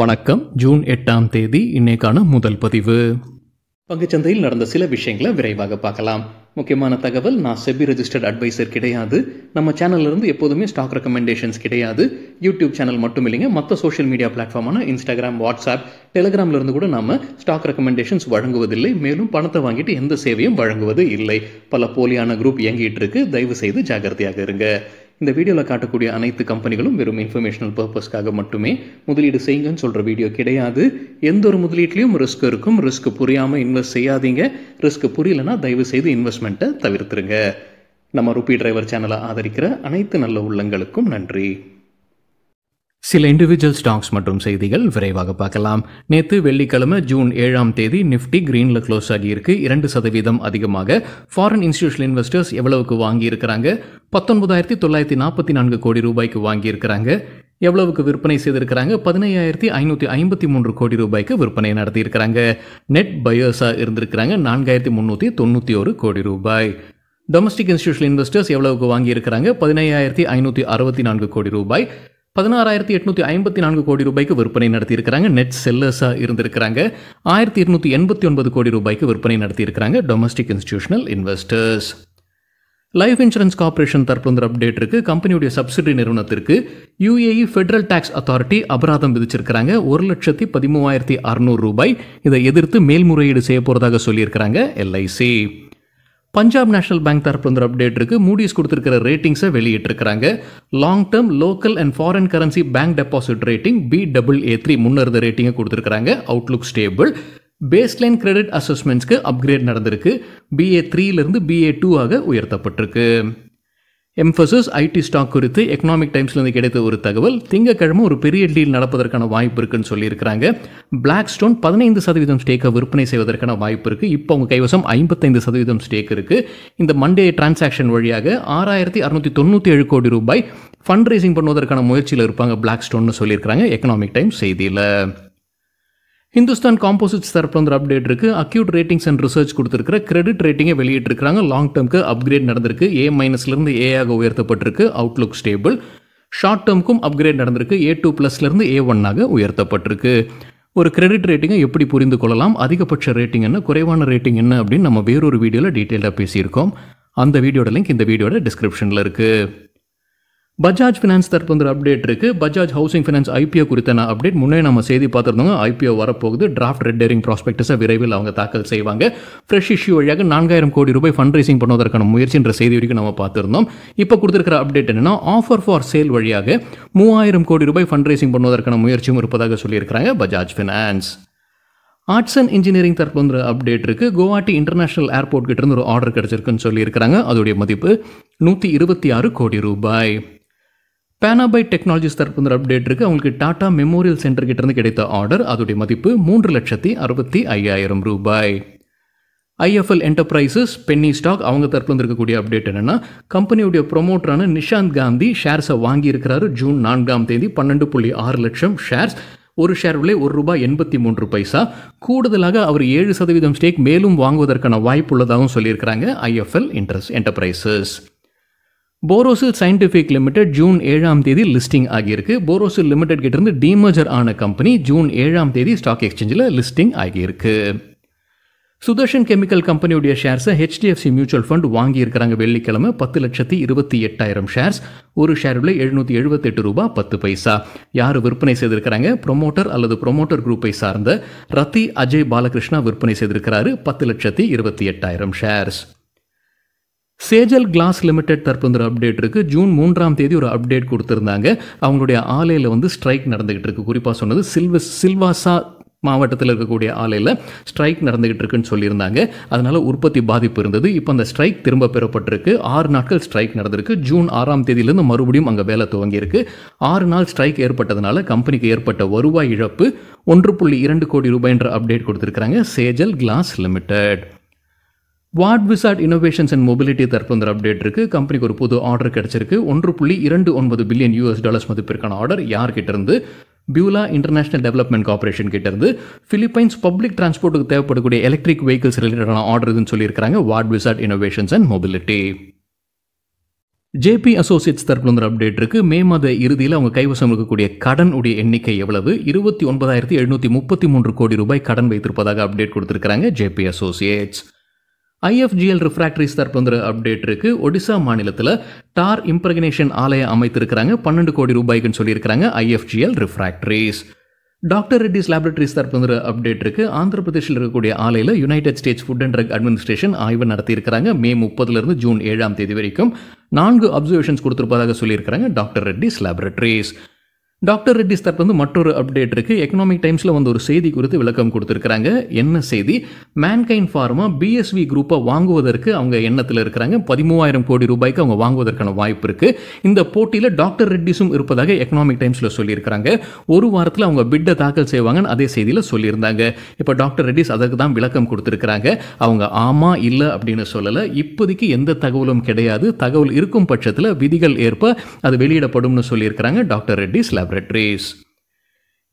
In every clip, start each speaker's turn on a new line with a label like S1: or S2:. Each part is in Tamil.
S1: வணக்கம் ஜூன் எட்டாம் தேதி இன்னைக்கான முதல் பதிவு பங்குச்சந்தையில் நடந்த சில விஷயங்களை விரைவாக பார்க்கலாம் முக்கியமான தகவல் நான் செபி ரெஜிஸ்டர்ட் அட்வைசர் கிடையாது நம்ம சேனல்ல இருந்து எப்போதுமே ஸ்டாக் ரெக்கமெண்டேஷன்ஸ் கிடையாது யூடியூப் சேனல் மட்டும் இல்லைங்க மற்ற சோஷியல் மீடியா பிளாட்ஃபார்மான இன்ஸ்டாகிராம் வாட்ஸ்அப் டெலிகிராம்ல இருந்து கூட நம்ம ஸ்டாக் ரெக்கமெண்டேஷன்ஸ் வழங்குவதில்லை மேலும் பணத்தை வாங்கிட்டு எந்த சேவையும் வழங்குவது இல்லை பல போலியான குரூப் இயங்கிட்டு இருக்கு தயவு செய்து ஜாகிரதையாக இருங்க இந்த வீடியோவில் காட்டக்கூடிய அனைத்து கம்பெனிகளும் வெறும் இன்ஃபர்மேஷனல் பர்பஸ்க்காக மட்டுமே முதலீடு செய்யுங்கன்னு சொல்கிற வீடியோ கிடையாது எந்த ஒரு முதலீட்லையும் ரிஸ்க் இருக்கும் ரிஸ்க் புரியாமல் இன்வெஸ்ட் செய்யாதீங்க ரிஸ்க் புரியலன்னா தயவு செய்து இன்வெஸ்ட்மெண்ட்டை தவிர்த்துருங்க நம்ம ருபி டிரைவர் சேனலை ஆதரிக்கிற அனைத்து நல்ல உள்ளங்களுக்கும் நன்றி சில இண்டிவிஜுவல் ஸ்டாக்ஸ் மற்றும் செய்திகள் விரைவாக பார்க்கலாம் நேற்று வெள்ளிக்கிழமை ஜூன் ஏழாம் தேதி நிஃப்டி கிரீன்ல க்ளோஸ் ஆகியிருக்கு இரண்டு சதவீதம் அதிகமாக ஃபாரின் இன்ஸ்டிடியூஷன் இன்வெஸ்டர்ஸ் எவ்வளவுக்கு வாங்கியிருக்கிறாங்க பத்தொன்பதாயிரத்தி தொள்ளாயிரத்தி நாற்பத்தி நான்கு கோடி ரூபாய்க்கு வாங்கியிருக்கிறாங்க எவ்வளவுக்கு விற்பனை செய்திருக்கிறாங்க பதினையாயிரத்தி ஐநூற்றி ஐம்பத்தி மூன்று கோடி ரூபாய்க்கு விற்பனை நடத்தியிருக்கிறாங்க நெட் பயர்ஸாக இருந்திருக்கிறாங்க நான்காயிரத்தி முந்நூற்றி தொண்ணூற்றி ஒரு கோடி ரூபாய் டொமஸ்டிக் இன்ஸ்டியூஷன் இன்வெஸ்டர்ஸ் எவ்வளவுக்கு வாங்கியிருக்கிறாங்க பதினையாயிரத்தி ஐநூற்றி அறுபத்தி நான்கு கோடி ரூபாய் பதினாறாயிரத்தி எட்நூற்றி ஐம்பத்தி நான்கு கோடி ரூபாய்க்கு விற்பனை நடத்தியிருக்கிறாங்க நெட் செல்லர்ஸாக இருந்திருக்கிறாங்க ஆயிரத்தி இருநூத்தி எண்பத்தி ஒன்பது கோடி ரூபாய்க்கு விற்பனை நடத்தியிருக்கிறாங்க domestic institutional investors life insurance corporation தற்போது வந்து அப்டேட் இருக்கு கம்பெனியுடைய சப்சிடி நிறுவனத்திற்கு யூஏஇ ஃபெடரல் டேக்ஸ் அத்தாரிட்டி அபராதம் விதிச்சிருக்கிறாங்க ஒரு லட்சத்தி பதிமூவாயிரத்தி அறநூறு ரூபாய் இதை எதிர்த்து மேல்முறையீடு செய்ய போகிறதாக சொல்லியிருக்கிறாங்க எல்ஐசி பஞ்சாப் நேஷனல் பேங்க் தரப்பு வந்து அப்டேட் இருக்கு மூடிஸ் கொடுத்துருக்கிற ரேட்டிங்ஸை வெளியிட்டிருக்கிறாங்க long term local and foreign currency bank deposit rating B double A three முன்ன ரேட்டிங்கை கொடுத்துருக்காங்க அவுட்லுக் ஸ்டேபிள் பேஸ்லைன் கிரெடிட் அசஸ்மெண்ட்ஸ்க்கு அப்கிரேட் நடந்திருக்கு பிஏ த்ரீலேருந்து பிஏ டூ ஆக உயர்த்தப்பட்டிருக்கு எம்ஃபசிஸ் ஐடி ஸ்டாக் குறித்து எக்கனாமிக் டைம்ஸ்லேருந்து கிடைத்த ஒரு தகவல் திங்கக்கிழமை ஒரு பெரிய டீல் நடப்பதற்கான வாய்ப்பு இருக்குன்னு சொல்லியிருக்கிறாங்க பிளாக் ஸ்டோன் பதினைந்து சதவீதம் ஸ்டேக்கை விற்பனை செய்வதற்கான வாய்ப்பு இருக்குது இப்போ அவங்க கைவசம் ஐம்பத்தைந்து சதவீதம் ஸ்டேக் இருக்குது இந்த மண்டே டிரான்சாக்ஷன் வழியாக ஆறாயிரத்தி அறுநூற்றி தொண்ணூற்றி ஏழு கோடி ரூபாய் ஃபண்ட் ரேசிங் பண்ணுவதற்கான முயற்சியில் இருப்பாங்க பிளாக் ஸ்டோன்னு சொல்லியிருக்கிறாங்க எக்கனாமிக் டைம்ஸ் செய்தியில் ஹிந்துஸ்தான் காம்போசிட்ஸ் தரப்பில் வந்து அப்டேட் இருக்கு அக்யூட் ரேட்டிங்ஸ் அண்ட் ரிசர்ச் கொடுத்துருக்கிற கிரெடிட் ரேட்டிங்கை வெளியிட்டிருக்கிறாங்க லாங் டேர்முக்கு அப்கிரேட் நடந்திருக்கு ஏ மைனஸ்லேருந்து ஏஆக உயர்த்தப்பட்டிருக்கு அவுட்லுக் ஸ்டேபிள் ஷார்ட் டேர்முக்கும் அப்கிரேட் நடந்திருக்கு ஏ டூ ப்ளஸ்லேருந்து ஏ ஒன்னாக உயர்த்தப்பட்டிருக்கு ஒரு கிரெடிட் ரேட்டிங்கை எப்படி புரிந்து கொள்ளலாம் அதிகபட்ச ரேட்டிங் என்ன குறைவான ரேட்டிங் என்ன அப்படின்னு நம்ம வேறொரு வீடியோவில் டீட்டெயிலாக பேசியிருக்கோம் அந்த வீடியோட லிங்க் இந்த வீடியோட டிஸ்கிரிப்ஷனில் இருக்குது பஜாஜ் ஃபினான்ஸ் தரப்பு வந்து அப்டேட் இருக்குது பஜாஜ் ஹவுசிங் ஃபினான்ஸ் ஐபிஓ குறித்த நான் அப்டேட் முன்னே நம்ம செய்தி பார்த்துருந்தோங்க ஐபிஓ வரப்போகுது டிராஃப்ட் டேரிங் ப்ராஸ்பெக்டஸை விரைவில் அவங்க தாக்கல் செய்வாங்க ஃப்ரெஷ் இஷ்யூ வழியாக நான்காயிரம் கோடி ரூபாய் ஃபண்ட் ரைசிங் பண்ணுவதற்கான முயற்சின்ற செய்தி வரைக்கும் நம்ம பார்த்துருந்தோம் இப்போ கொடுத்துருக்கிற அப்டேட் என்னென்னா ஆஃபர் ஃபார் சேல் வழியாக மூவாயிரம் கோடி ரூபாய் ஃபண்ட் ரைசிங் பண்ணுவதற்கான முயற்சியும் இருப்பதாக சொல்லியிருக்கிறாங்க Bajaj finance arts and engineering வந்து அப்டேட் இருக்குது குவாட்டி இன்டர்நேஷனல் ஏர்போர்ட் கிட்டேருந்து ஒரு ஆர்டர் கிடச்சிருக்குன்னு சொல்லியிருக்கிறாங்க அதோடைய மதிப்பு நூற்றி இருபத்தி ஆறு கோடி ரூபாய் பேனாபை டெக்னாலஜிஸ் தரப்புங்கிற அப்டேட் இருக்குது அவங்களுக்கு டாடா மெமோரியல் சென்டர் கிட்டேருந்து கிடைத்த ஆர்டர் அதோடைய மதிப்பு மூன்று லட்சத்தி அறுபத்தி ஐயாயிரம் ரூபாய் ஐஎஃப்எல் என்டர்பிரைசஸ் பென்னி ஸ்டாக் அவங்க தரப்புலேருந்து இருக்கக்கூடிய அப்டேட் என்னென்னா கம்பெனியுடைய ப்ரொமோட்டரான நிஷாந்த் காந்தி ஷேர்ஸை வாங்கியிருக்கிறாரு ஜூன் நான்காம் தேதி பன்னெண்டு புள்ளி ஆறு லட்சம் ஷேர்ஸ் ஒரு ஷேர் விலை ஒரு ரூபாய் எண்பத்தி மூன்று பைசா கூடுதலாக அவர் ஏழு சதவீதம் ஸ்டேக் மேலும் வாங்குவதற்கான வாய்ப்பு உள்ளதாகவும் சொல்லியிருக்கிறாங்க IFL interest enterprises Borosil scientific limited June ஏழாம் தேதி லிஸ்டிங் ஆகியிருக்கு போரோசில் லிமிடெட் கிட்டேருந்து டீமர்ஜர் ஆன கம்பெனி ஜூன் ஏழாம் தேதி ஸ்டாக் எக்ஸ்சேஞ்சில் லிஸ்டிங் ஆகியிருக்கு சுதர்ஷன் கெமிக்கல் கம்பெனியுடைய ஷேர்ஸை ஹெச்டிஎஃப்சி மியூச்சுவல் ஃபண்ட் வாங்கியிருக்கிறாங்க வெள்ளிக்கிழமை பத்து லட்சத்தி இருபத்தி எட்டாயிரம் ஷேர்ஸ் ஒரு ஷேர் விலை எழுநூற்றி எழுபத்தெட்டு ரூபா பத்து பைசா யார் விற்பனை செய்திருக்கிறாங்க ப்ரொமோட்டர் அல்லது ப்ரொமோட்டர் குரூப்பை சார்ந்த ரத்தி அஜய் பாலகிருஷ்ணா விற்பனை செய்திருக்கிறாரு பத்து லட்சத்தி இருபத்தி எட்டாயிரம் ஷேர்ஸ் சேஜல் கிளாஸ் லிமிடெட் தற்போது ஒரு அப்டேட் இருக்குது ஜூன் மூன்றாம் தேதி ஒரு அப்டேட் கொடுத்துருந்தாங்க அவங்களுடைய ஆலையில் வந்து ஸ்ட்ரைக் நடந்துகிட்டு இருக்குது குறிப்பாக சொன்னது சில்வஸ் சில்வாசா மாவட்டத்தில் இருக்கக்கூடிய ஆலையில் ஸ்ட்ரைக் நடந்துகிட்டு இருக்குன்னு சொல்லியிருந்தாங்க அதனால் உற்பத்தி பாதிப்பு இருந்தது இப்போ அந்த ஸ்ட்ரைக் திரும்ப பெறப்பட்டிருக்கு ஆறு நாட்கள் ஸ்ட்ரைக் நடந்திருக்கு ஜூன் ஆறாம் தேதியிலேருந்து மறுபடியும் அங்கே வேலை துவங்கியிருக்கு ஆறு நாள் ஸ்ட்ரைக் ஏற்பட்டதுனால கம்பெனிக்கு ஏற்பட்ட வருவாய் இழப்பு ஒன்று புள்ளி இரண்டு கோடி ரூபாய் என்ற அப்டேட் கொடுத்துருக்கிறாங்க Sejal glass limited Wardwizard innovations and mobility தற்போது அப்டேட் இருக்கு கம்பெனிக்கு ஒரு புது ஆர்டர் கிடைச்சிருக்கு ஒன்று புள்ளி இரண்டு ஒன்பது பில்லியன் யூஎஸ் டாலர்ஸ் மதிப்பிற்கான ஆர்டர் யார்கிட்ட இருந்து பியூலா இன்டர்நேஷனல் டெவலப்மெண்ட் கார்பரேஷன் கிட்டேருந்து ஃபிலிப்பைன்ஸ் பப்ளிக் டிரான்ஸ்போர்ட்டுக்கு தேவைப்படக்கூடிய எலக்ட்ரிக் வெஹிக்கிள்ஸ் ரிலேட்டடான ஆர்டர் இதுன்னு சொல்லியிருக்காங்க Wardwizard innovations and mobility JP associates தரப்பில் ஒரு அப்டேட் இருக்கு மே மாத இறுதியில் அவங்க கைவசம் இருக்கக்கூடிய கடன் உடைய எண்ணிக்கை எவ்வளவு இருபத்தி ஒன்பதாயிரத்தி எழுநூற்றி முப்பத்தி மூன்று கோடி ரூபாய் கடன் வைத்திருப்பதாக அப்டேட் கொடுத்திருக்காங்க ஜேபி அசோசியேட்ஸ் ஐஎஃப்ஜிஎல் ரிஃப்ராக்டரி தற்போங்கிற அப்டேட் இருக்கு ஒடிசா மாநிலத்தில் டார் இம்ப்ரகனேஷன் ஆலயம் அமைத்திருக்கிறாங்க பன்னெண்டு கோடி ரூபாய்க்குன்னு சொல்லியிருக்கிறாங்க IFGL refractories doctor Reddy's laboratories தற்போங்கிற அப்டேட் இருக்கு ஆந்திர பிரதேஷில் இருக்கக்கூடிய ஆலையில் United States food and drug administration ஆய்வு நடத்தியிருக்கிறாங்க மே முப்பதுலேருந்து ஜூன் ஏழாம் தேதி வரைக்கும் நான்கு அப்சர்வேஷன்ஸ் கொடுத்துருப்பதாக சொல்லியிருக்கிறாங்க doctor Reddy's laboratories doctor Reddy's வந்து மற்றொரு அப்டேட் இருக்குது எக்கனாமிக் டைம்ஸ்ல வந்து ஒரு செய்தி குறித்து விளக்கம் கொடுத்துருக்காங்க என்ன செய்தி மேன்கைன் ஃபார்மா பிஎஸ்வி குரூப்பை வாங்குவதற்கு அவங்க எண்ணத்தில் இருக்கிறாங்க பதிமூவாயிரம் கோடி ரூபாய்க்கு அவங்க வாங்குவதற்கான வாய்ப்பு இருக்குது இந்த போட்டியில் டாக்டர் ரெட்டிஸும் இருப்பதாக எக்கனாமிக் டைம்ஸ்ல சொல்லியிருக்கிறாங்க ஒரு வாரத்தில் அவங்க பிட்டை தாக்கல் செய்வாங்கன்னு அதே செய்தியில் சொல்லியிருந்தாங்க இப்போ டாக்டர் ரெட்டிஸ் அதற்கு தான் விளக்கம் கொடுத்துருக்கிறாங்க அவங்க ஆமாம் இல்லை அப்படின்னு சொல்லலை இப்போதைக்கு எந்த தகவலும் கிடையாது தகவல் இருக்கும் பட்சத்தில் விதிகள் ஏற்ப அது வெளியிடப்படும்னு சொல்லியிருக்கிறாங்க doctor Reddy's lab corporate race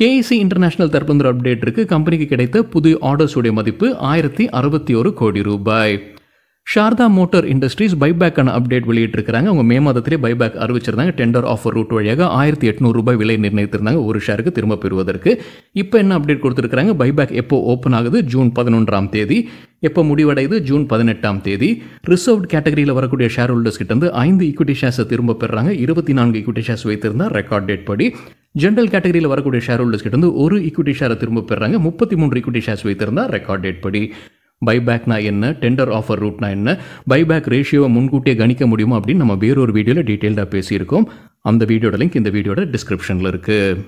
S1: KEC international தற்பந்தர் அப்டேட்டிற்கு கம்பெனிக்கு கிடைத்த புது ஆர்டர்ஸுடைய மதிப்பு ஆயிரத்தி அறுபத்தி ஒரு கோடி ரூபாய் ஷார்தா மோட்டர் இண்டஸ்ட்ரீஸ் பைபேக்கான அப்டேட் வெளியிட்டிருக்காங்க அவங்க மே மாதத்திலே பைபேக் அறிவிச்சிருந்தாங்க டெண்டர் ஆஃபர் ரூட் வழியாக ஆயிரத்தி எட்நூறு ரூபாய் விலை நிர்ணயித்திருந்தாங்க ஒரு ஷேருக்கு திரும்ப பெறுவதற்கு இப்போ என்ன அப்டேட் கொடுத்துருக்காங்க பைபேக் எப்போ ஓப்பன் ஆகுது ஜூன் பதினொன்றாம் தேதி எப்போ முடிவடையுது ஜூன் பதினெட்டாம் தேதி ரிசர்வ்ட் கேட்டகரியில் வரக்கூடிய ஷேர் ஹோல்டர்ஸ் கிட்டேருந்து ஐந்து ஈக்விட்டி ஷேர்ஸை திரும்ப பெறாங்க இருபத்தி நான்கு ஈக்விட்டி ஷேர்ஸ் வைத்திருந்தால் ரெக்கார்ட் டேட் படி ஜென்ரல் கேட்டகரியில் வரக்கூடிய ஷேர் ஹோல்டர்ஸ் கிட்ட வந்து ஒரு ஈக்விட்டி ஷேரை திரும்ப பெறாங்க முப்பத்தி மூன்று ஈக்விட்டி ஷேர்ஸ் வைத்திருந்தா ரெக்கார்ட் டேட் படி பைபேக்னா என்ன டெண்டர் ஆஃபர் ரூட்னா என்ன பைபேக் ரேஷியோவை முன்கூட்டியே கணிக்க முடியுமா அப்படின்னு நம்ம வேறொரு வீடியோவில் டீட்டெயில்டாக பேசியிருக்கோம் அந்த வீடியோட லிங்க் இந்த வீடியோட டிஸ்கிரிப்ஷனில் இருக்குது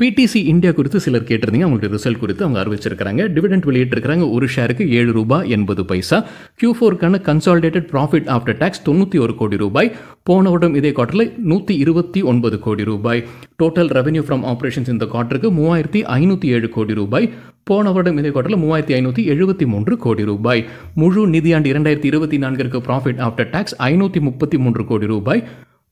S1: பிடிசி இந்தியா குறித்து சிலர் கேட்டிருந்தீங்க அவங்களுடைய ரிசல்ட் குறித்து அவங்க அறிவிச்சிருக்கிறாங்க டிவிடெண்ட் வெளியிட்டிருக்காங்க ஒரு ஷேருக்கு ஏழு ரூபாய் எண்பது பைசா கியூ ஃபோருக்கான கன்சாலிடேட்டட் ப்ராஃபிட் ஆஃப்டர் டேக்ஸ் தொண்ணூற்றி ஒரு கோடி ரூபாய் போன வருடம் இதே குவார்ட்டரில் நூற்றி இருபத்தி ஒன்பது கோடி ரூபாய் டோட்டல் ரெவன்யூ ஃப்ரம் ஆப்ரேஷன்ஸ் இந்த குவார்ட்டருக்கு மூவாயிரத்தி ஐநூற்றி ஏழு கோடி ரூபாய் போன வருடம் இதே குவார்ட்டரில் மூவாயிரத்தி ஐநூற்றி எழுபத்தி மூன்று கோடி ரூபாய் முழு நிதியாண்டு இரண்டாயிரத்தி இருபத்தி நான்கிற்கு ப்ராஃபிட் ஆஃப்டர் டேக்ஸ் ஐநூற்றி முப்பத்தி மூன்று கோடி ரூபாய்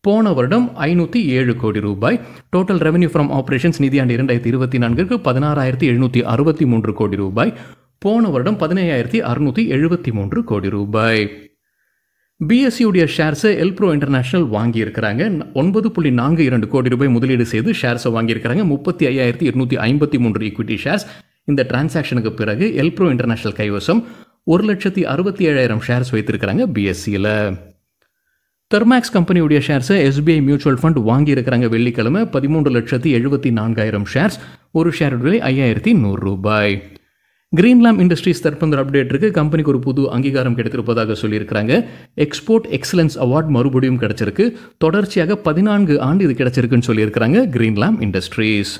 S1: போன வருடம் ஐநூற்றி ஏழு கோடி ரூபாய் டோட்டல் ரெவன்யூ ஃப்ரம் ஆப்ரேஷன்ஸ் நிதியாண்டு இரண்டாயிரத்தி இருபத்தி நான்கிற்கு பதினாறாயிரத்தி எழுநூற்றி அறுபத்தி மூன்று கோடி ரூபாய் போன வருடம் பதினேழாயிரத்தி அறுநூற்றி எழுபத்தி மூன்று கோடி ரூபாய் பிஎஸ்சியுடைய ஷேர்ஸை எல்ப்ரோ இன்டர்நேஷனல் வாங்கியிருக்கிறாங்க ஒன்பது புள்ளி நான்கு இரண்டு கோடி ரூபாய் முதலீடு செய்து ஷேர்ஸை வாங்கியிருக்கிறாங்க முப்பத்தி ஐயாயிரத்தி இருநூற்றி ஐம்பத்தி மூன்று ஈக்விட்டி ஷேர்ஸ் இந்த டிரான்சாக்ஷனுக்கு பிறகு எல்ப்ரோ இன்டர்நேஷனல் கைவசம் ஒரு லட்சத்தி அறுபத்தி ஏழாயிரம் ஷேர்ஸ் வைத்திருக்கிறாங்க பிஎஸ்சியில் தெர்மேக்ஸ் கம்பெனியுடைய ஷேர்ஸை எஸ்பிஐ மியூச்சுவல் ஃபண்ட் வாங்கியிருக்கிறாங்க வெள்ளிக்கிழமை பதிமூன்று லட்சத்தி எழுபத்தி நான்காயிரம் ஷேர்ஸ் ஒரு ஷேர் விலை ஐயாயிரத்தி நூறு ரூபாய் கிரீன்லாம் இண்டஸ்ட்ரீஸ் தற்பந்த அப்டேட்டிற்கு கம்பெனிக்கு ஒரு புது அங்கீகாரம் கிடைத்திருப்பதாக சொல்லியிருக்கிறாங்க எக்ஸ்போர்ட் எக்ஸலன்ஸ் அவார்ட் மறுபடியும் கிடைச்சிருக்கு தொடர்ச்சியாக பதினான்கு ஆண்டு இது கிடைச்சிருக்குன்னு சொல்லியிருக்கிறாங்க கிரீன்லாம் இண்டஸ்ட்ரீஸ்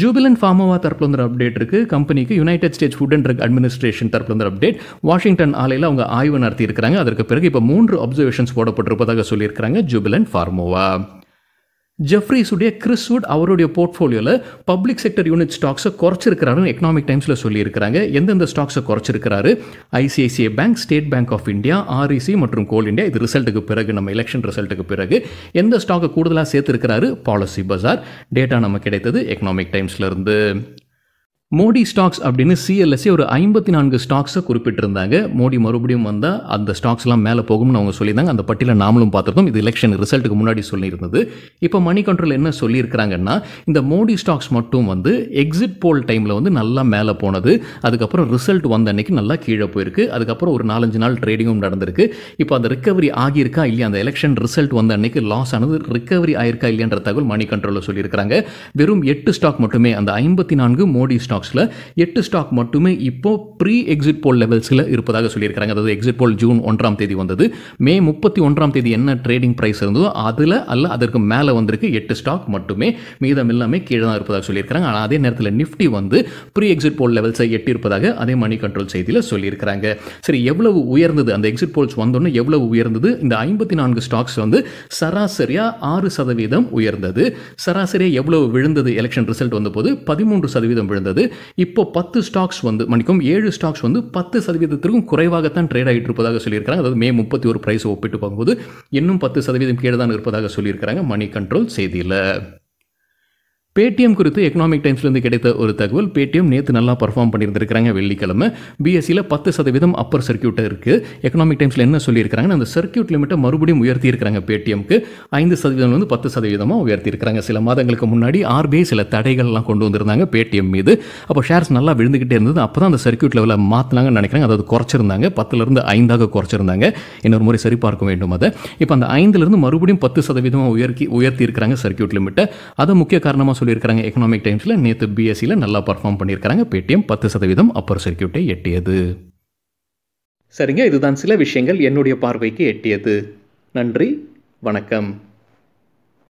S1: ஜூபிலன் ஃபார்மோவா வந்து அப்டேட் இருக்கு கம்பெனிக்கு United States food and drug administration வந்து அப்டேட் வாஷிங்டன் ஆலையில் அவங்க ஆய்வு நடத்தியிருக்கிறாங்க அதற்கு பிறகு இப்போ மூன்று அப்சர்வேஷன்ஸ் போடப்பட்டிருப்பதாக சொல்லியிருக்கிறாங்க ஜூபிலன் ஃபார்மோவா ஜெஃப்ரிஸுடைய கிறிஸ்வுட் அவருடைய போர்ட்ஃபோலியோவில் பப்ளிக் செக்டர் யூனிட் ஸ்டாக்ஸை குறைச்சிருக்கிறாருன்னு எக்கனாமிக் டைம்ஸில் சொல்லியிருக்கிறாங்க எந்தெந்த ஸ்டாக்ஸை குறைச்சிருக்கிறாரு ICICI bank state bank of India REC மற்றும் கோல் இந்தியா இது ரிசல்ட்டுக்கு பிறகு நம்ம எலெக்ஷன் ரிசல்ட்டுக்கு பிறகு எந்த ஸ்டாக்கை கூடுதலாக சேர்த்துருக்கிறாரு பாலிசி பஜார் டேட்டா நம்ம கிடைத்தது எக்கனாமிக் டைம்ஸ்லேருந்து மோடி ஸ்டாக்ஸ் அப்படின்னு சிஎல்எஸ்சி ஒரு ஐம்பத்தி நான்கு ஸ்டாக்ஸை குறிப்பிட்டிருந்தாங்க மோடி மறுபடியும் வந்தால் அந்த ஸ்டாக்ஸ்லாம் மேலே போகும்னு அவங்க சொல்லியிருந்தாங்க அந்த பட்டியலை நாமளும் பார்த்துருக்கோம் இது எலெக்ஷன் ரிசல்ட்டுக்கு முன்னாடி சொல்லியிருந்தது இப்போ மணி கண்ட்ரோல் என்ன சொல்லியிருக்கிறாங்கன்னா இந்த மோடி ஸ்டாக்ஸ் மட்டும் வந்து எக்ஸிட் போல் டைமில் வந்து நல்லா மேலே போனது அதுக்கப்புறம் ரிசல்ட் வந்த அன்னைக்கு நல்லா கீழே போயிருக்கு அதுக்கப்புறம் ஒரு நாலஞ்சு நாள் ட்ரேடிங்கும் நடந்திருக்கு இப்போ அந்த ரிக்கவரி ஆகியிருக்கா இல்லையா அந்த எலெக்ஷன் ரிசல்ட் வந்த அன்னைக்கு லாஸ் ஆனது ரிக்கவரி ஆயிருக்கா இல்லையான்ற தகவல் மணி கண்ட்ரோலில் சொல்லியிருக்கிறாங்க வெறும் எட்டு ஸ்டாக் மட்டுமே அந்த ஐம்பத்தி நான்கு மோடி ஸ்டாக் ஸ்டாக்ஸில் எட்டு ஸ்டாக் மட்டுமே இப்போ ப்ரீ எக்ஸிட் போல் லெவல்ஸில் இருப்பதாக சொல்லியிருக்காங்க அதாவது எக்ஸிட் போல் ஜூன் ஒன்றாம் தேதி வந்தது மே முப்பத்தி ஒன்றாம் தேதி என்ன ட்ரேடிங் ப்ரைஸ் இருந்ததோ அதில் அல்ல அதற்கு மேலே வந்திருக்கு எட்டு ஸ்டாக் மட்டுமே மீதம் எல்லாமே கீழே தான் இருப்பதாக சொல்லியிருக்கிறாங்க ஆனால் அதே நேரத்தில் நிஃப்டி வந்து ப்ரீ எக்ஸிட் போல் லெவல்ஸை எட்டியிருப்பதாக அதே மணி கண்ட்ரோல் செய்தியில் சொல்லியிருக்கிறாங்க சரி எவ்வளவு உயர்ந்தது அந்த எக்ஸிட் போல்ஸ் வந்தோன்னே எவ்வளவு உயர்ந்தது இந்த ஐம்பத்தி நான்கு ஸ்டாக்ஸ் வந்து சராசரியாக ஆறு சதவீதம் உயர்ந்தது சராசரியாக எவ்வளவு விழுந்தது எலெக்ஷன் ரிசல்ட் வந்தபோது பதிமூன்று சதவீதம் விழுந்தது இப்போ பத்து ஸ்டாக்ஸ் வந்து மன்னிக்கும் ஏழு ஸ்டாக்ஸ் வந்து பத்து சதவீதத்திற்கும் குறைவாகத்தான் ட்ரேட் ஆகிட்டு இருப்பதாக சொல்லியிருக்கிறாங்க அதாவது மே முப்பத்தி ஒரு பிரைஸ் ஒப்பிட்டு பார்க்கும்போது இன்னும் பத்து சதவீதம் கீழே தான் இருப்பதாக சொல்லியிருக்கிறாங்க மணி கண்ட்ரோல் செய்தியில் பேடிஎம் குறித்து எக்கனாமிக் டைம்ஸ்லேருந்து கிடைத்த ஒரு தகவல் பேடிஎம் நேற்று நல்லா பர்ஃபார்ம் பண்ணியிருந்திருக்கிறாங்க வெள்ளிக்கிழமை பிஎஸ்சியில் பத்து சதவீதம் அப்பர் சர்க்கியூட்டை இருக்குது எக்கனாமிக் டைம்ஸில் என்ன சொல்லியிருக்காங்கன்னா அந்த சர்க்கியூட் லிமிட்டை மறுபடியும் உயர்த்தியிருக்கிறாங்க பேடிஎம்க்கு ஐந்து சதவீதம்லேருந்து பத்து சதவீதமாக உயர்த்தியிருக்கிறாங்க சில மாதங்களுக்கு முன்னாடி ஆர்பிஐ சில தடைகள்லாம் கொண்டு வந்திருந்தாங்க பேடிஎம் மீது அப்போ ஷேர்ஸ் நல்லா விழுந்துக்கிட்டே இருந்தது அப்போ தான் அந்த சர்க்கியூட் லெவலில் மாற்றினாங்கன்னு நினைக்கிறாங்க அதாவது குறைச்சிருந்தாங்க பத்துலேருந்து ஐந்தாக குறைச்சிருந்தாங்க இன்னொரு முறை சரிபார்க்க வேண்டும் அதை இப்போ அந்த ஐந்துலேருந்து மறுபடியும் பத்து சதவீதமாக உயர்த்தி உயர்த்தி சர்க்கியூட் லிமிட்டை அதை முக்கிய காரணமாக சொல்லியிருக்காங்க எக்கனாமிக் டைம்ஸில் நேற்று பிஎஸ்சியில் நல்லா பர்ஃபார்ம் பண்ணியிருக்காங்க பேடிஎம் பத்து சதவீதம் அப்பர் சர்க்கியூட்டை எட்டியது சரிங்க இதுதான் சில விஷயங்கள் என்னுடைய பார்வைக்கு எட்டியது நன்றி வணக்கம்